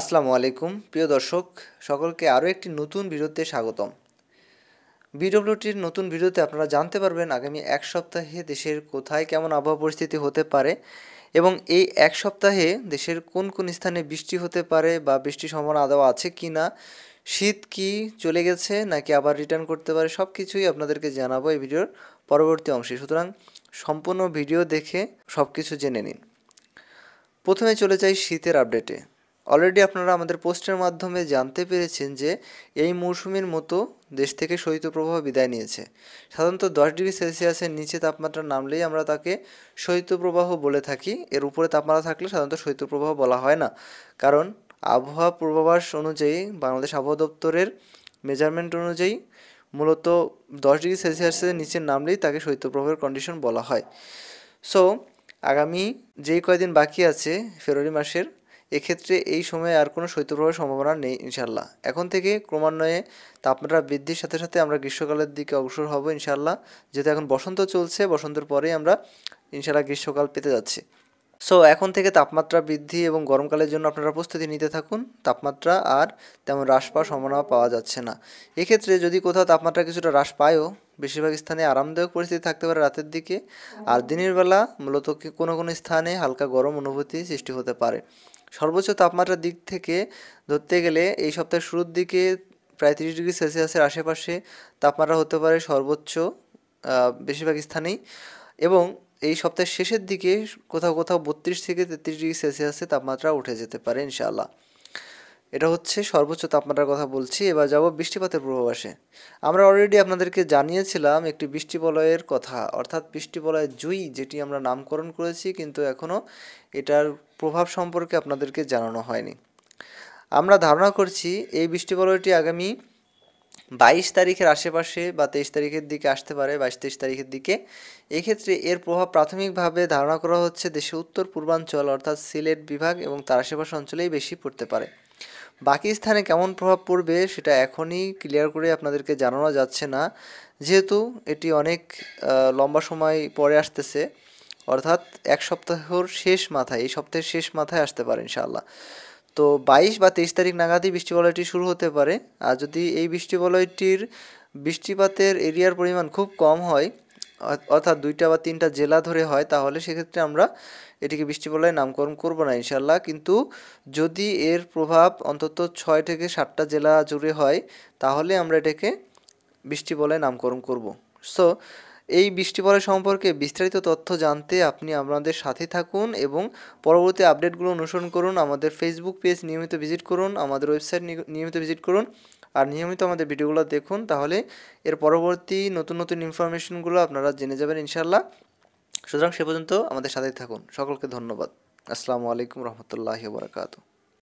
আসসালামু আলাইকুম প্রিয় দর্শক সকলকে আরও একটি নতুন ভিডিওতে স্বাগতম বিডব্লিউটির নতুন ভিডিওতে আপনারা জানতে পারবেন আগামী এক সপ্তাহে দেশের কোথায় কেমন আবহাওয়া পরিস্থিতি হতে পারে এবং এই এক সপ্তাহে দেশের কোন কোন স্থানে বৃষ্টি হতে পারে বা বৃষ্টির সম্ভাবনা আদৌ আছে কি না শীত কি চলে গেছে নাকি আবার রিটার্ন করতে পারে সব কিছুই আপনাদেরকে জানাবো এই ভিডিওর পরবর্তী অংশে সুতরাং সম্পূর্ণ ভিডিও দেখে সব কিছু জেনে নিন প্রথমে চলে যাই শীতের আপডেটে অলরেডি আপনারা আমাদের পোস্টের মাধ্যমে জানতে পেরেছেন যে এই মৌসুমের মতো দেশ থেকে শৈত্যপ্রবাহ বিদায় নিয়েছে সাধারণত দশ ডিগ্রি সেলসিয়াসের নিচে তাপমাত্রা নামলেই আমরা তাকে শৈত্যপ্রবাহ বলে থাকি এর উপরে তাপমাত্রা থাকলে সাধারণত শৈত্যপ্রবাহ বলা হয় না কারণ আবহাওয়া পূর্বাভাস অনুযায়ী বাংলাদেশ আবহাওয়া দপ্তরের মেজারমেন্ট অনুযায়ী মূলত দশ ডিগ্রি সেলসিয়াসের নিচে নামলেই তাকে শৈত্যপ্রবাহের কন্ডিশন বলা হয় সো আগামী যেই কয়দিন বাকি আছে ফেব্রুয়ারি মাসের এক্ষেত্রে এই সময়ে আর কোনো শৈত্যপ্রবাহের সম্ভাবনা নেই ইনশাল্লাহ এখন থেকে ক্রমান্বয়ে তাপমাত্রা বৃদ্ধির সাথে সাথে আমরা গ্রীষ্মকালের দিকে অগ্রসর হব ইনশাল্লাহ যেহেতু এখন বসন্ত চলছে বসন্তের পরেই আমরা ইনশাল্লাহ গ্রীষ্মকাল পেতে যাচ্ছি সো এখন থেকে তাপমাত্রা বৃদ্ধি এবং গরমকালের জন্য আপনারা প্রস্তুতি নিতে থাকুন তাপমাত্রা আর তেমন হ্রাস পাওয়ার সম্ভাবনা পাওয়া যাচ্ছে না এক্ষেত্রে যদি কোথাও তাপমাত্রা কিছুটা হ্রাস পায়ও বেশিরভাগ স্থানে আরামদায়ক পরিস্থিতি থাকতে পারে রাতের দিকে আর দিনের বেলা মূলত কোনো কোনো স্থানে হালকা গরম অনুভূতি সৃষ্টি হতে পারে সর্বোচ্চ তাপমাত্রার দিক থেকে ধরতে গেলে এই সপ্তাহের শুরুর দিকে প্রায় তিরিশ ডিগ্রি সেলসিয়াসের আশেপাশে তাপমাত্রা হতে পারে সর্বোচ্চ বেশিরভাগ স্থানেই এবং এই সপ্তাহের শেষের দিকে কোথাও কোথাও বত্রিশ থেকে তেত্রিশ ডিগ্রি সেলসিয়াসে তাপমাত্রা উঠে যেতে পারে ইনশাআল্লাহ এটা হচ্ছে সর্বোচ্চ তাপমাত্রার কথা বলছি এবার যাব বৃষ্টিপাতের পূর্বাভাসে আমরা অলরেডি আপনাদেরকে জানিয়েছিলাম একটি বৃষ্টি বলয়ের কথা অর্থাৎ বৃষ্টি বলয়ের জুই যেটি আমরা নামকরণ করেছি কিন্তু এখনও এটার প্রভাব সম্পর্কে আপনাদেরকে জানানো হয়নি আমরা ধারণা করছি এই বৃষ্টিপ্রলয়টি আগামী বাইশ তারিখের আশেপাশে বা তেইশ তারিখের দিকে আসতে পারে বাইশ তেইশ তারিখের দিকে এক্ষেত্রে এর প্রভাব প্রাথমিকভাবে ধারণা করা হচ্ছে দেশের উত্তর পূর্বাঞ্চল অর্থাৎ সিলেট বিভাগ এবং তার আশেপাশে অঞ্চলেই বেশি পড়তে পারে বাকি স্থানে কেমন প্রভাব পড়বে সেটা এখনই ক্লিয়ার করে আপনাদেরকে জানানো যাচ্ছে না যেহেতু এটি অনেক লম্বা সময় পরে আসতেছে অর্থাৎ এক সপ্তাহর শেষ মাথায় এই সপ্তাহের শেষ মাথায় আসতে পারে ইনশাআল্লাহ তো বাইশ বা তেইশ তারিখ নাগাদই বৃষ্টিবলয়টি শুরু হতে পারে আর যদি এই বৃষ্টিবলয়টির বৃষ্টিপাতের এরিয়ার পরিমাণ খুব কম হয় অর্থাৎ দুইটা বা তিনটা জেলা ধরে হয় তাহলে সেক্ষেত্রে আমরা এটিকে বৃষ্টিবলয় নামকরণ করব না ইনশাল্লাহ কিন্তু যদি এর প্রভাব অন্তত ছয় থেকে সাতটা জেলা জুড়ে হয় তাহলে আমরা এটাকে বৃষ্টিবলয় নামকরণ করব সো এই পড়া সম্পর্কে বিস্তারিত তথ্য জানতে আপনি আমাদের সাথে থাকুন এবং পরবর্তী আপডেটগুলো অনুসরণ করুন আমাদের ফেসবুক পেজ নিয়মিত ভিজিট করুন আমাদের ওয়েবসাইট নিয়মিত ভিজিট করুন আর নিয়মিত আমাদের ভিডিওগুলো দেখুন তাহলে এর পরবর্তী নতুন নতুন ইনফরমেশনগুলো আপনারা জেনে যাবেন ইনশাল্লাহ সুতরাং সে পর্যন্ত আমাদের সাথেই থাকুন সকলকে ধন্যবাদ আসসালামু আলাইকুম রহমতুল্লাহি বারকাতু